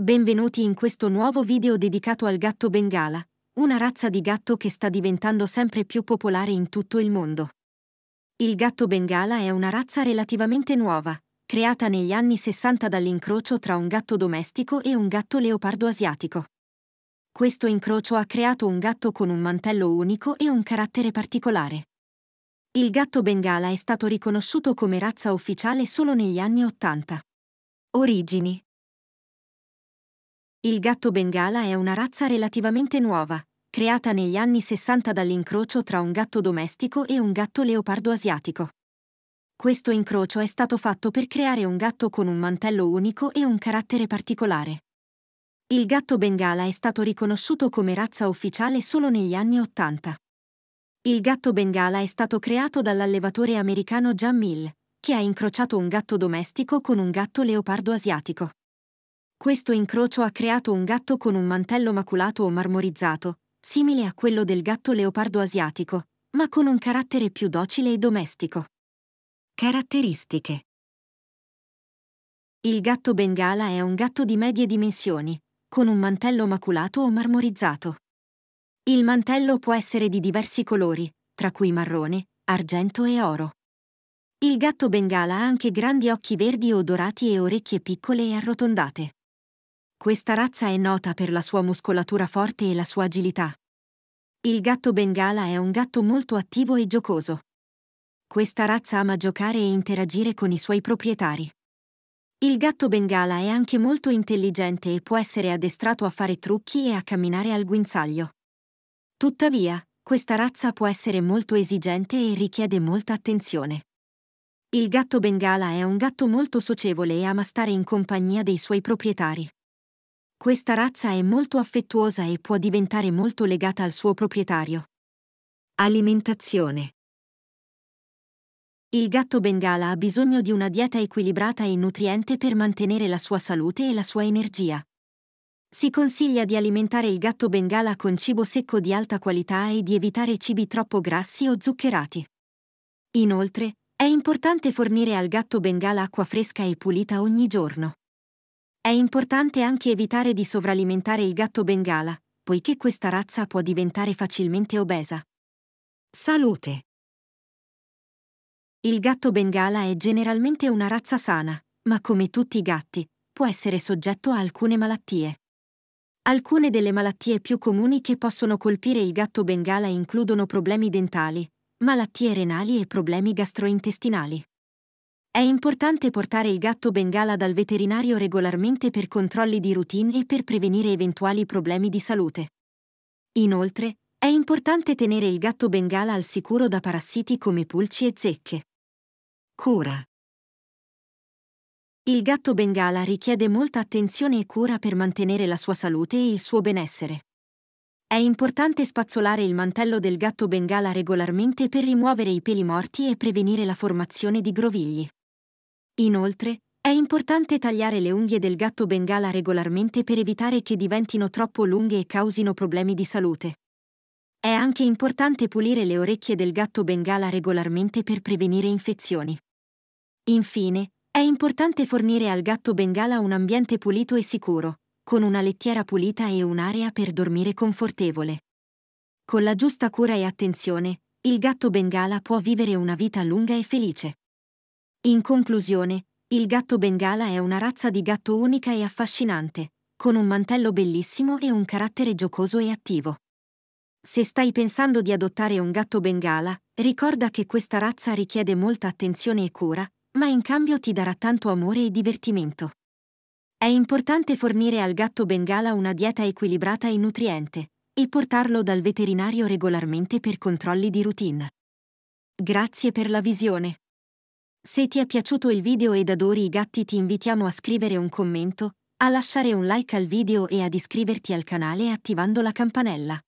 Benvenuti in questo nuovo video dedicato al gatto bengala, una razza di gatto che sta diventando sempre più popolare in tutto il mondo. Il gatto bengala è una razza relativamente nuova, creata negli anni 60 dall'incrocio tra un gatto domestico e un gatto leopardo asiatico. Questo incrocio ha creato un gatto con un mantello unico e un carattere particolare. Il gatto bengala è stato riconosciuto come razza ufficiale solo negli anni 80. Origini il gatto bengala è una razza relativamente nuova, creata negli anni 60 dall'incrocio tra un gatto domestico e un gatto leopardo asiatico. Questo incrocio è stato fatto per creare un gatto con un mantello unico e un carattere particolare. Il gatto bengala è stato riconosciuto come razza ufficiale solo negli anni Ottanta. Il gatto bengala è stato creato dall'allevatore americano John Mill, che ha incrociato un gatto domestico con un gatto leopardo asiatico. Questo incrocio ha creato un gatto con un mantello maculato o marmorizzato, simile a quello del gatto leopardo asiatico, ma con un carattere più docile e domestico. Caratteristiche Il gatto bengala è un gatto di medie dimensioni, con un mantello maculato o marmorizzato. Il mantello può essere di diversi colori, tra cui marrone, argento e oro. Il gatto bengala ha anche grandi occhi verdi o dorati e orecchie piccole e arrotondate. Questa razza è nota per la sua muscolatura forte e la sua agilità. Il gatto bengala è un gatto molto attivo e giocoso. Questa razza ama giocare e interagire con i suoi proprietari. Il gatto bengala è anche molto intelligente e può essere addestrato a fare trucchi e a camminare al guinzaglio. Tuttavia, questa razza può essere molto esigente e richiede molta attenzione. Il gatto bengala è un gatto molto socievole e ama stare in compagnia dei suoi proprietari. Questa razza è molto affettuosa e può diventare molto legata al suo proprietario. Alimentazione Il gatto bengala ha bisogno di una dieta equilibrata e nutriente per mantenere la sua salute e la sua energia. Si consiglia di alimentare il gatto bengala con cibo secco di alta qualità e di evitare cibi troppo grassi o zuccherati. Inoltre, è importante fornire al gatto bengala acqua fresca e pulita ogni giorno. È importante anche evitare di sovralimentare il gatto bengala, poiché questa razza può diventare facilmente obesa. Salute. Il gatto bengala è generalmente una razza sana, ma come tutti i gatti, può essere soggetto a alcune malattie. Alcune delle malattie più comuni che possono colpire il gatto bengala includono problemi dentali, malattie renali e problemi gastrointestinali. È importante portare il gatto bengala dal veterinario regolarmente per controlli di routine e per prevenire eventuali problemi di salute. Inoltre, è importante tenere il gatto bengala al sicuro da parassiti come pulci e zecche. Cura. Il gatto bengala richiede molta attenzione e cura per mantenere la sua salute e il suo benessere. È importante spazzolare il mantello del gatto bengala regolarmente per rimuovere i peli morti e prevenire la formazione di grovigli. Inoltre, è importante tagliare le unghie del gatto bengala regolarmente per evitare che diventino troppo lunghe e causino problemi di salute. È anche importante pulire le orecchie del gatto bengala regolarmente per prevenire infezioni. Infine, è importante fornire al gatto bengala un ambiente pulito e sicuro, con una lettiera pulita e un'area per dormire confortevole. Con la giusta cura e attenzione, il gatto bengala può vivere una vita lunga e felice. In conclusione, il gatto bengala è una razza di gatto unica e affascinante, con un mantello bellissimo e un carattere giocoso e attivo. Se stai pensando di adottare un gatto bengala, ricorda che questa razza richiede molta attenzione e cura, ma in cambio ti darà tanto amore e divertimento. È importante fornire al gatto bengala una dieta equilibrata e nutriente, e portarlo dal veterinario regolarmente per controlli di routine. Grazie per la visione. Se ti è piaciuto il video ed adori i gatti ti invitiamo a scrivere un commento, a lasciare un like al video e ad iscriverti al canale attivando la campanella.